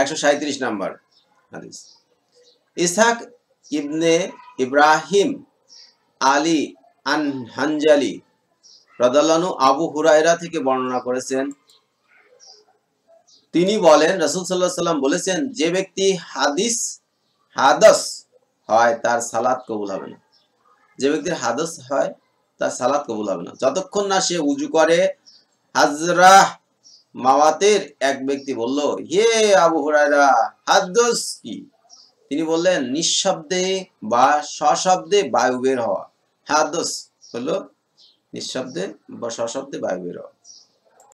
একশো নাম্বার হাদিস ইসহাক ইবনে ইব্রাহিম আলী আন হানজালি আবু থেকে বর্ণনা করেছেন তিনি বলেন রাসুল সাল্লাহ সাল্লাম বলেছেন যে ব্যক্তি হাদিস হাদস হয় তার সালাদ কবুল হবে না যে ব্যক্তির হাদস হয় তার সালাদ কবুল হবে না যতক্ষণ না সে উজু করে হাজরাহ মাওয়াতের এক ব্যক্তি বলল হে আবু হুরায়রা হাদ্দস কি তিনি বললেন নিঃশব্দে বা সশব্দে বায়ু বের হওয়া দোষ হলো নিঃশব্দে বা সশব্দে বায়ু বের হওয়া